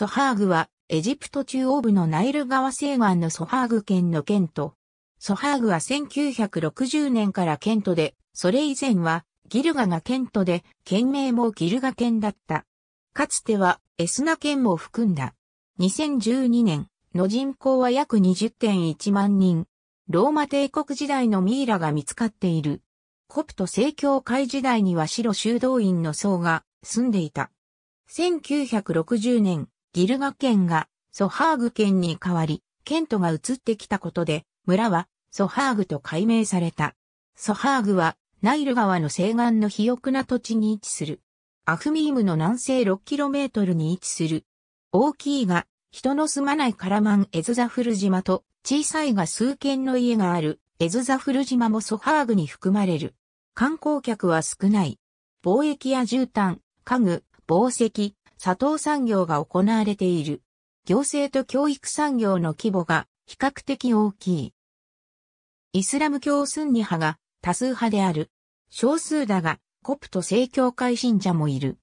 ソハーグは、エジプト中央部のナイル川西岸のソハーグ県の県都。ソハーグは1960年から県都で、それ以前はギルガが県都で、県名もギルガ県だった。かつてはエスナ県も含んだ。2012年の人口は約20.1万人。ローマ帝国時代のミイラが見つかっている。コプト正教会時代には白修道院の僧が住んでいた。1960年、ギルガ県がソハーグ県に変わり、県都が移ってきたことで、村はソハーグと改名された。ソハーグはナイル川の西岸の肥沃な土地に位置する。アフミームの南西 6km に位置する。大きいが、人の住まないカラマンエズザフル島と、小さいが数軒の家があるエズザフル島もソハーグに含まれる。観光客は少ない。貿易や絨毯、家具、宝石、砂糖産業が行われている。行政と教育産業の規模が比較的大きい。イスラム教スンニ派が多数派である。少数だが、コプト正教会信者もいる。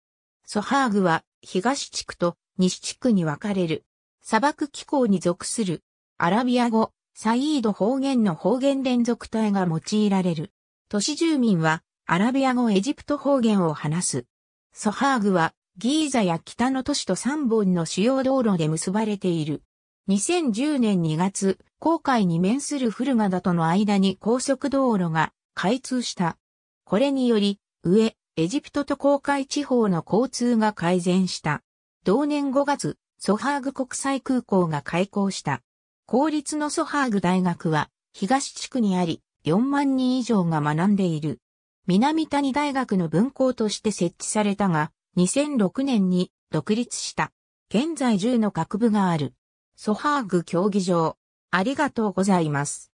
ソハーグは東地区と西地区に分かれる。砂漠気候に属する。アラビア語、サイード方言の方言連続体が用いられる。都市住民はアラビア語エジプト方言を話す。ソハーグはギーザや北の都市と3本の主要道路で結ばれている。2010年2月、航海に面するフルガダとの間に高速道路が開通した。これにより、上、エジプトと航海地方の交通が改善した。同年5月、ソハーグ国際空港が開港した。公立のソハーグ大学は、東地区にあり、4万人以上が学んでいる。南谷大学の分校として設置されたが、2006年に独立した。現在10の各部がある。ソハーグ競技場。ありがとうございます。